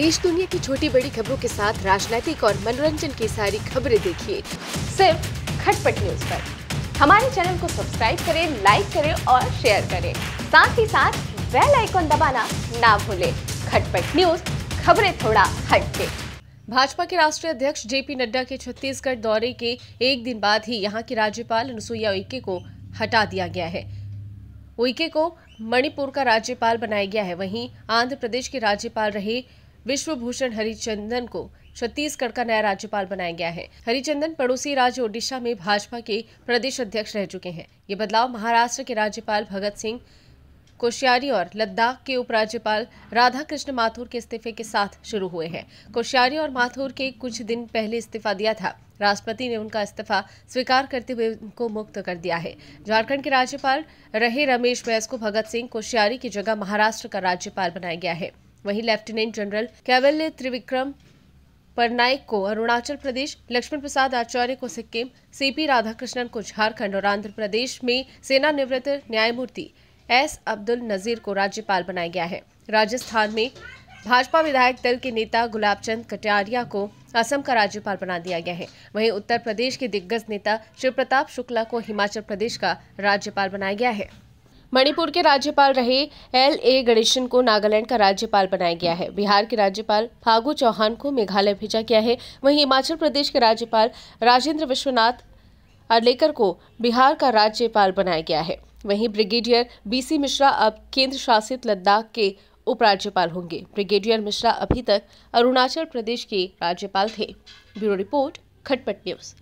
देश दुनिया की छोटी बड़ी खबरों के साथ राजनीतिक और मनोरंजन की सारी खबरें देखिए सिर्फ खटपट न्यूज पर हमारे चैनल को सब्सक्राइब करें लाइक करें और शेयर करें साथ ही साथ बेल आइकन दबाना ना भूलें खटपट न्यूज खबरें थोड़ा हटके भाजपा के राष्ट्रीय अध्यक्ष जेपी नड्डा के छत्तीसगढ़ दौरे के एक दिन बाद ही यहाँ की राज्यपाल अनुसुईया उइके को हटा दिया गया है उइके को मणिपुर का राज्यपाल बनाया गया है वहीं आंध्र प्रदेश के राज्यपाल रहे विश्वभूषण हरिचंदन को छत्तीसगढ़ का नया राज्यपाल बनाया गया है हरिचंदन पड़ोसी राज्य ओडिशा में भाजपा के प्रदेश अध्यक्ष रह चुके हैं ये बदलाव महाराष्ट्र के राज्यपाल भगत सिंह कोश्यारी और लद्दाख के उपराज्यपाल राधा कृष्ण माथुर के इस्तीफे के साथ शुरू हुए हैं कोश्यारी और माथुर के कुछ दिन पहले इस्तीफा दिया था राष्ट्रपति ने उनका इस्तीफा स्वीकार करते हुए उनको मुक्त कर दिया है झारखंड के राज्यपाल रहे रमेश बैस को भगत सिंह कोश्यारी की जगह महाराष्ट्र का राज्यपाल बनाया गया है वहीं लेफ्टिनेंट जनरल कैवल्य त्रिविक्रम परनाइक को अरुणाचल प्रदेश लक्ष्मण प्रसाद आचार्य को सिक्किम सीपी राधाकृष्णन को झारखंड और आंध्र प्रदेश में सेनानिवृत्त न्यायमूर्ति एस अब्दुल नजीर को राज्यपाल बनाया गया है राजस्थान में भाजपा विधायक दल के नेता गुलाब चंद कटारिया को असम का राज्यपाल बना दिया गया है वहीं उत्तर प्रदेश के दिग्गज नेता शिव प्रताप शुक्ला को हिमाचल प्रदेश का राज्यपाल बनाया गया है मणिपुर के राज्यपाल रहे एल ए गणेशन को नागालैंड का राज्यपाल बनाया गया है बिहार के राज्यपाल फागू चौहान को मेघालय भेजा गया है वहीं हिमाचल प्रदेश के राज्यपाल राजेंद्र विश्वनाथ अर्लेकर को बिहार का राज्यपाल बनाया गया है वहीं ब्रिगेडियर बीसी मिश्रा अब केंद्र शासित लद्दाख के उपराज्यपाल होंगे ब्रिगेडियर मिश्रा अभी तक अरुणाचल प्रदेश के राज्यपाल थे ब्यूरो रिपोर्ट खटपट न्यूज़